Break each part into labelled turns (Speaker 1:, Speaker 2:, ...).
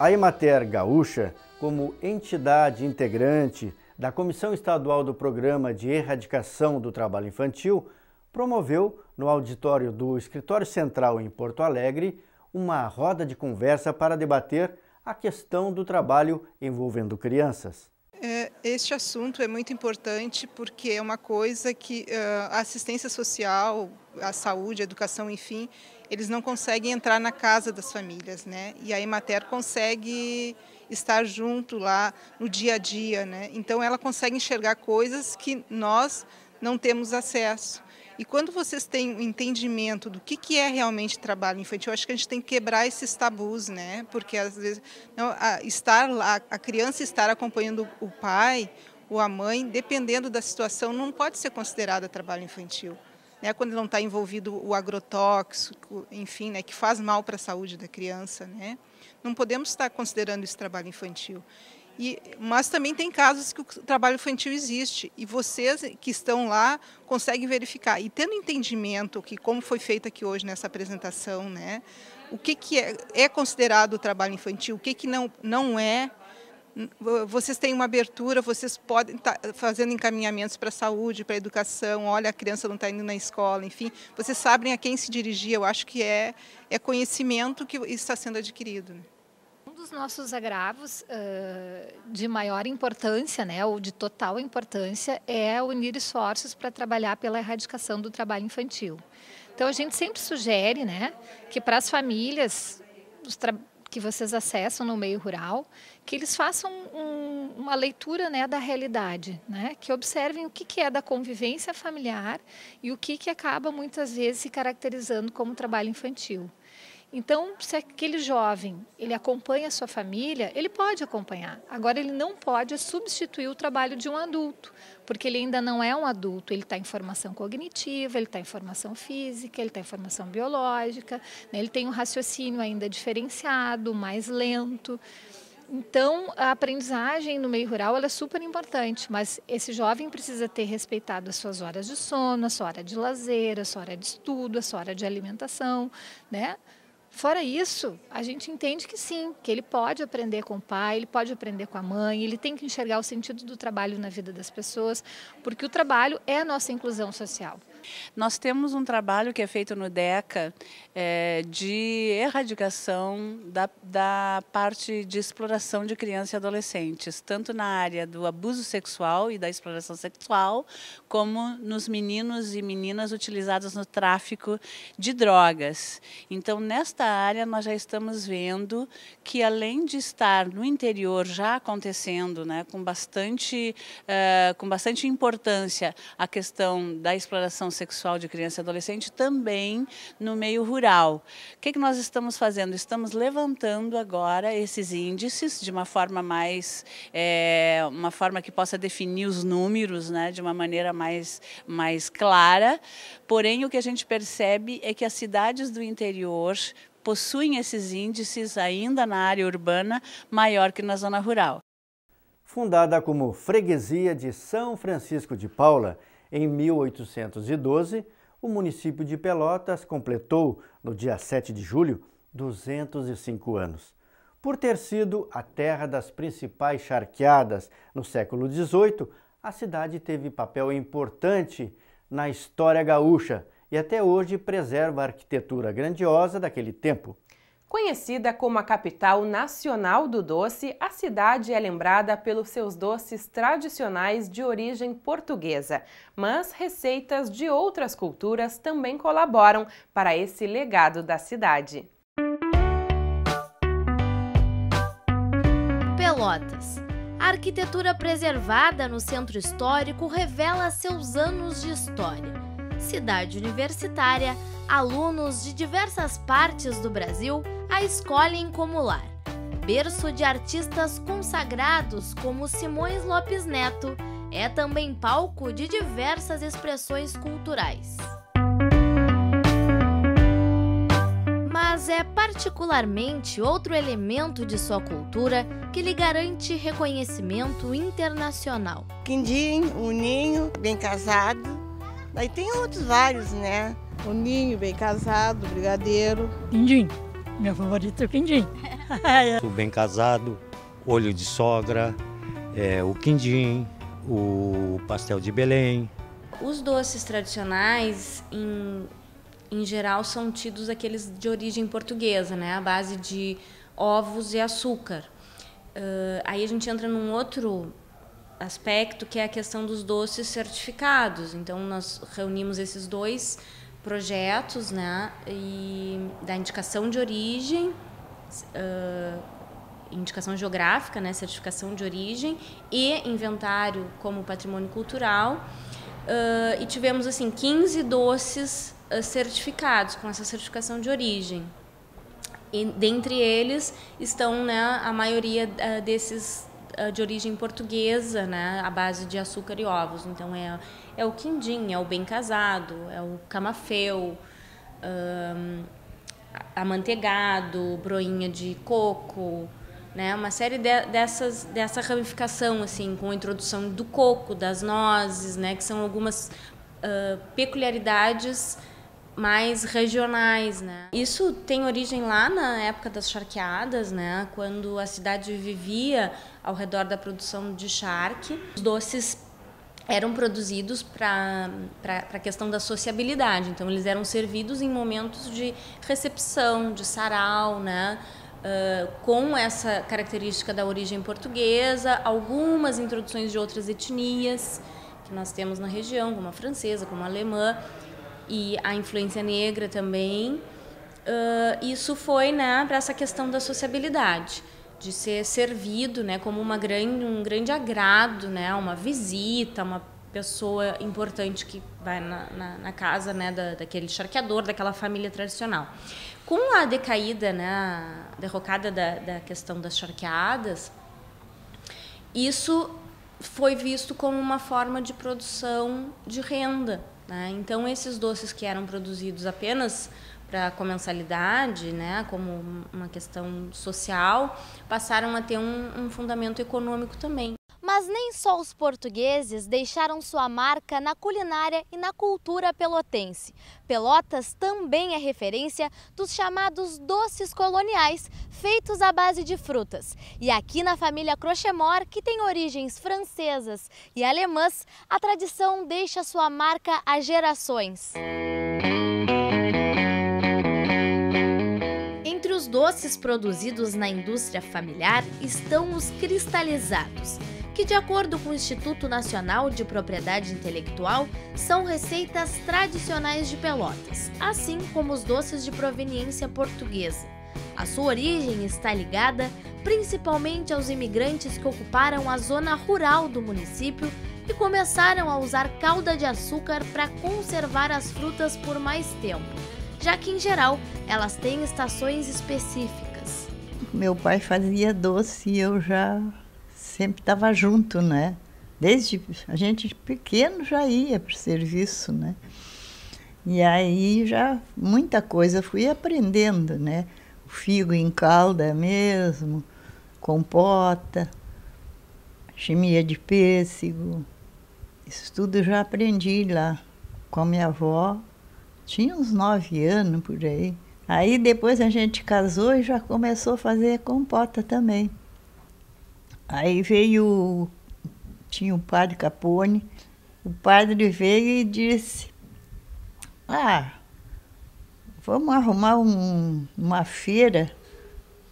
Speaker 1: A Emater Gaúcha, como entidade integrante da Comissão Estadual do Programa de Erradicação do Trabalho Infantil, promoveu, no auditório do Escritório Central em Porto Alegre, uma roda de conversa para debater a questão do trabalho envolvendo crianças.
Speaker 2: É, este assunto é muito importante porque é uma coisa que a assistência social, a saúde, a educação, enfim, eles não conseguem entrar na casa das famílias, né? E a Emater consegue estar junto lá no dia a dia, né? Então ela consegue enxergar coisas que nós não temos acesso. E quando vocês têm um entendimento do que, que é realmente trabalho infantil, acho que a gente tem que quebrar esses tabus, né? Porque às vezes não, a, estar lá, a criança estar acompanhando o pai ou a mãe, dependendo da situação, não pode ser considerada trabalho infantil né, quando não está envolvido o agrotóxico, enfim, né, que faz mal para a saúde da criança. Né? Não podemos estar tá considerando esse trabalho infantil. E, mas também tem casos que o trabalho infantil existe e vocês que estão lá conseguem verificar. E tendo entendimento que como foi feito aqui hoje nessa apresentação, né, o que, que é, é considerado trabalho infantil, o que, que não, não é, vocês têm uma abertura, vocês podem estar tá fazendo encaminhamentos para a saúde, para a educação, olha, a criança não está indo na escola, enfim, vocês sabem a quem se dirigir, eu acho que é, é conhecimento que está sendo adquirido. Né?
Speaker 3: Um dos nossos agravos uh, de maior importância, né, ou de total importância, é unir esforços para trabalhar pela erradicação do trabalho infantil. Então, a gente sempre sugere né, que para as famílias, os trabalhadores, que vocês acessam no meio rural, que eles façam um, uma leitura né, da realidade, né, que observem o que, que é da convivência familiar e o que, que acaba muitas vezes se caracterizando como trabalho infantil. Então, se aquele jovem ele acompanha a sua família, ele pode acompanhar. Agora, ele não pode substituir o trabalho de um adulto, porque ele ainda não é um adulto, ele está em formação cognitiva, ele está em formação física, ele está em formação biológica, né? ele tem um raciocínio ainda diferenciado, mais lento. Então, a aprendizagem no meio rural é super importante, mas esse jovem precisa ter respeitado as suas horas de sono, a sua hora de lazer, a sua hora de estudo, a sua hora de alimentação, né? Fora isso, a gente entende que sim, que ele pode aprender com o pai, ele pode aprender com a mãe, ele tem que enxergar o sentido do trabalho na vida das pessoas, porque o trabalho é a nossa inclusão social.
Speaker 4: Nós temos um trabalho que é feito no DECA é, de erradicação da, da parte de exploração de crianças e adolescentes, tanto na área do abuso sexual e da exploração sexual, como nos meninos e meninas utilizados no tráfico de drogas. Então, nesta área, nós já estamos vendo que, além de estar no interior já acontecendo, né, com, bastante, é, com bastante importância, a questão da exploração sexual de criança e adolescente também no meio rural. O que, que nós estamos fazendo? Estamos levantando agora esses índices de uma forma mais, é, uma forma que possa definir os números, né, de uma maneira mais, mais clara. Porém, o que a gente percebe é que as cidades do interior possuem esses índices ainda na área urbana maior que na zona rural.
Speaker 1: Fundada como Freguesia de São Francisco de Paula, em 1812, o município de Pelotas completou, no dia 7 de julho, 205 anos. Por ter sido a terra das principais charqueadas no século XVIII, a cidade teve papel importante na história gaúcha e até hoje preserva a arquitetura grandiosa daquele tempo.
Speaker 2: Conhecida como a capital nacional do doce, a cidade é lembrada pelos seus doces tradicionais de origem portuguesa, mas receitas de outras culturas também colaboram para esse legado da cidade. Pelotas.
Speaker 5: A arquitetura preservada no centro histórico revela seus anos de história cidade universitária, alunos de diversas partes do Brasil a escolhem como lar. Berço de artistas consagrados como Simões Lopes Neto, é também palco de diversas expressões culturais. Mas é particularmente outro elemento de sua cultura que lhe garante reconhecimento internacional. Quindim, um ninho bem casado,
Speaker 6: Aí tem outros vários, né? O ninho, bem casado, brigadeiro.
Speaker 3: Quindim. Minha favorita é o quindim.
Speaker 1: o bem casado, olho de sogra, é, o quindim, o pastel de Belém.
Speaker 7: Os doces tradicionais, em, em geral, são tidos aqueles de origem portuguesa, né? A base de ovos e açúcar. Uh, aí a gente entra num outro aspecto, que é a questão dos doces certificados. Então, nós reunimos esses dois projetos, né, e da indicação de origem, uh, indicação geográfica, né, certificação de origem e inventário como patrimônio cultural. Uh, e tivemos assim 15 doces uh, certificados com essa certificação de origem. E dentre eles estão né, a maioria desses eh, de origem portuguesa, né, à base de açúcar e ovos. Então é, é o quindim, é o bem casado, é o camafeu, um, amanteigado, broinha de coco, né, uma série de, dessas dessa ramificação assim, com a introdução do coco, das nozes, né, que são algumas uh, peculiaridades mais regionais, né? Isso tem origem lá na época das charqueadas, né? Quando a cidade vivia ao redor da produção de charque, os doces eram produzidos para a questão da sociabilidade. Então, eles eram servidos em momentos de recepção, de sarau, né? Uh, com essa característica da origem portuguesa, algumas introduções de outras etnias que nós temos na região, como a francesa, como a alemã e a influência negra também. Uh, isso foi né, para essa questão da sociabilidade, de ser servido né, como uma grande, um grande agrado, né, uma visita, uma pessoa importante que vai na, na, na casa né, da, daquele charqueador, daquela família tradicional. Com a decaída, né, a derrocada da, da questão das charqueadas, isso foi visto como uma forma de produção de renda né? Então, esses doces que eram produzidos apenas para comensalidade, né, como uma questão social, passaram a ter um, um fundamento econômico também. Mas nem só os portugueses deixaram sua marca na culinária
Speaker 5: e na cultura pelotense. Pelotas também é referência dos chamados doces coloniais, feitos à base de frutas. E aqui na família Crochemor, que tem origens francesas e alemãs, a tradição deixa sua marca há gerações. Entre os doces produzidos na indústria familiar estão os cristalizados que, de acordo com o Instituto Nacional de Propriedade Intelectual, são receitas tradicionais de Pelotas, assim como os doces de proveniência portuguesa. A sua origem está ligada principalmente aos imigrantes que ocuparam a zona rural do município e começaram a usar calda de açúcar para conservar as frutas por mais tempo, já que em geral elas têm estações específicas.
Speaker 6: Meu pai fazia doce e eu já sempre estava junto, né? Desde a gente pequeno já ia para o serviço, né? E aí já muita coisa fui aprendendo, né? O figo em calda mesmo, compota, chimia de pêssego. Isso tudo já aprendi lá com a minha avó. Tinha uns nove anos por aí. Aí depois a gente casou e já começou a fazer compota também. Aí veio, tinha o padre Capone, o padre veio e disse, ah, vamos arrumar um, uma feira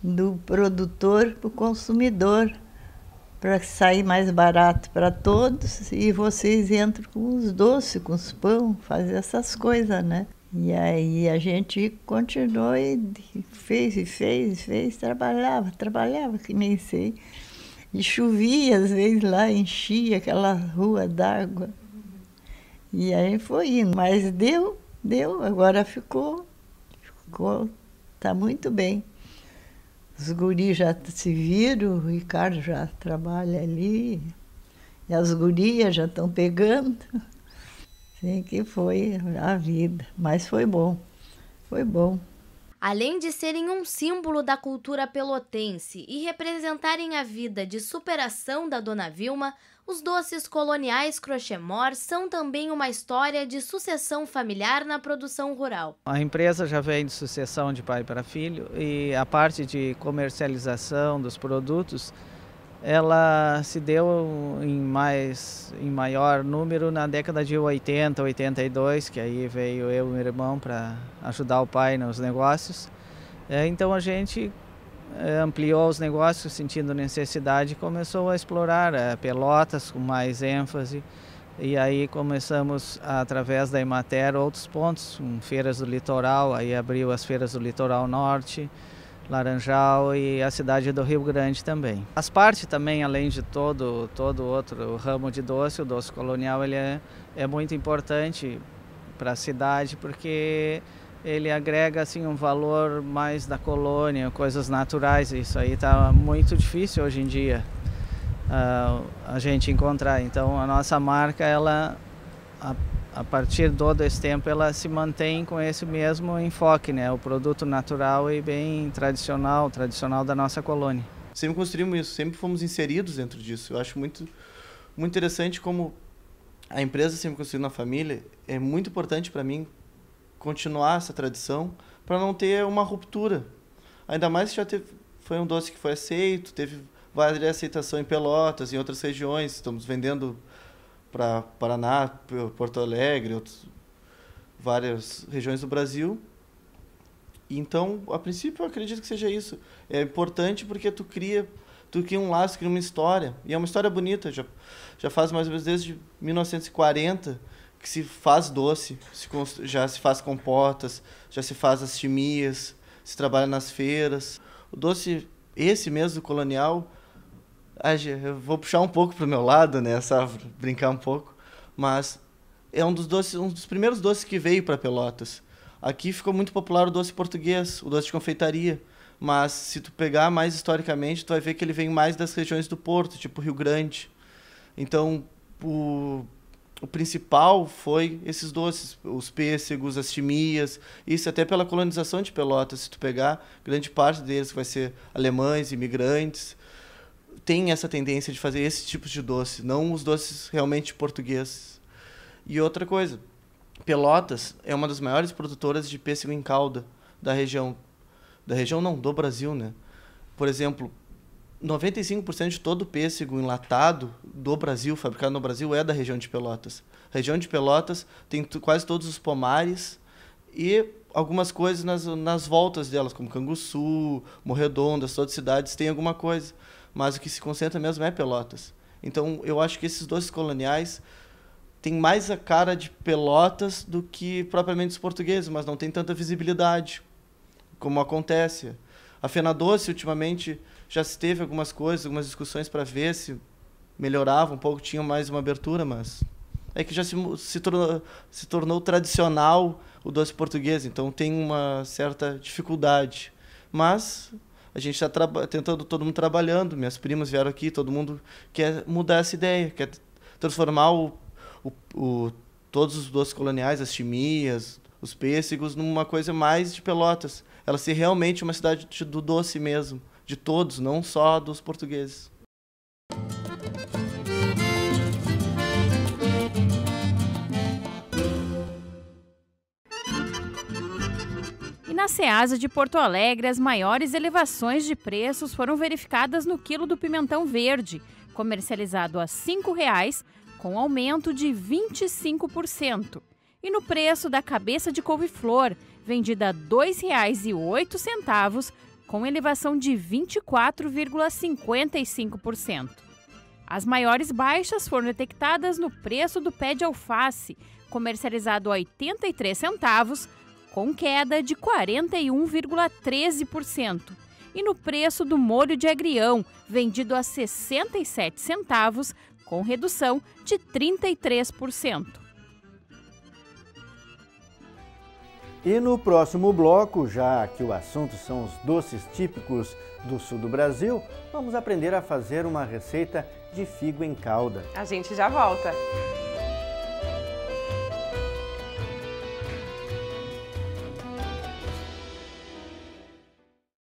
Speaker 6: do produtor para o consumidor, para sair mais barato para todos, e vocês entram com os doces, com os pão, fazer essas coisas, né? E aí a gente continuou e fez, e fez, e fez, trabalhava, trabalhava, que nem sei. E chovia, às vezes lá enchia aquela rua d'água. E aí foi indo, mas deu, deu, agora ficou, ficou, tá muito bem. Os guris já se viram, o Ricardo já trabalha ali, e as gurias já estão pegando. Assim que foi a vida, mas foi bom, foi bom.
Speaker 5: Além de serem um símbolo da cultura pelotense e representarem a vida de superação da Dona Vilma, os doces coloniais Crochemor são também uma história de sucessão familiar na produção rural.
Speaker 8: A empresa já vem de sucessão de pai para filho e a parte de comercialização dos produtos ela se deu em mais em maior número na década de 80, 82, que aí veio eu e meu irmão para ajudar o pai nos negócios. É, então a gente é, ampliou os negócios sentindo necessidade e começou a explorar é, Pelotas com mais ênfase. E aí começamos através da Imater outros pontos, feiras do litoral, aí abriu as feiras do litoral norte. Laranjal e a cidade do Rio Grande também. Faz parte também, além de todo todo outro ramo de doce, o doce colonial ele é, é muito importante para a cidade porque ele agrega assim um valor mais da colônia, coisas naturais. Isso aí está muito difícil hoje em dia uh, a gente encontrar. Então a nossa marca ela a partir do desse tempo ela se mantém com esse mesmo enfoque, né? O produto natural e bem tradicional, tradicional da nossa colônia.
Speaker 9: Sempre construímos isso, sempre fomos inseridos dentro disso. Eu acho muito, muito interessante como a empresa sempre construiu na família. É muito importante para mim continuar essa tradição para não ter uma ruptura. Ainda mais que já teve, foi um doce que foi aceito, teve várias aceitação em Pelotas, em outras regiões. Estamos vendendo para Paraná, Porto Alegre, outros, várias regiões do Brasil. Então, a princípio, eu acredito que seja isso. É importante porque tu cria, tu cria um laço, cria uma história. E é uma história bonita. Já, já faz mais ou menos desde 1940 que se faz doce, se já se faz compotas, já se faz as chimias, se trabalha nas feiras. O doce, esse mesmo colonial, ah, eu vou puxar um pouco pro meu lado, né, brincar um pouco, mas é um dos doces, um dos primeiros doces que veio para Pelotas. Aqui ficou muito popular o doce português, o doce de confeitaria, mas se tu pegar mais historicamente, tu vai ver que ele vem mais das regiões do Porto, tipo Rio Grande. Então, o, o principal foi esses doces, os pêssegos, as chimias, isso até pela colonização de Pelotas, se tu pegar, grande parte deles vai ser alemães, imigrantes, tem essa tendência de fazer esse tipo de doce, não os doces realmente portugueses. E outra coisa, Pelotas é uma das maiores produtoras de pêssego em calda da região. Da região não, do Brasil, né? Por exemplo, 95% de todo o pêssego enlatado do Brasil, fabricado no Brasil, é da região de Pelotas. A região de Pelotas tem quase todos os pomares e algumas coisas nas, nas voltas delas, como Canguçu, Morredondas, todas as cidades têm alguma coisa mas o que se concentra mesmo é Pelotas. Então, eu acho que esses doces coloniais têm mais a cara de Pelotas do que propriamente os portugueses, mas não tem tanta visibilidade como acontece. A Fena Doce, ultimamente, já se teve algumas coisas, algumas discussões para ver se melhorava um pouco, tinha mais uma abertura, mas é que já se, se, tornou, se tornou tradicional o doce português, então tem uma certa dificuldade. Mas a gente está tentando, todo mundo trabalhando, minhas primas vieram aqui, todo mundo quer mudar essa ideia, quer transformar o, o, o todos os doces coloniais, as chimias, os pêssegos, numa coisa mais de Pelotas. Ela ser realmente uma cidade do doce mesmo, de todos, não só dos portugueses.
Speaker 7: Na Ceasa de Porto Alegre, as maiores elevações de preços foram verificadas no quilo do pimentão verde, comercializado a R$ 5,00, com aumento de 25%. E no preço da cabeça de couve-flor, vendida a R$ 2,08, com elevação de 24,55%. As maiores baixas foram detectadas no preço do pé de alface, comercializado a 83 centavos, com queda de 41,13%. E no preço do molho de agrião, vendido a 67 centavos, com redução de 33%.
Speaker 1: E no próximo bloco, já que o assunto são os doces típicos do sul do Brasil, vamos aprender a fazer uma receita de figo em calda.
Speaker 4: A gente já volta.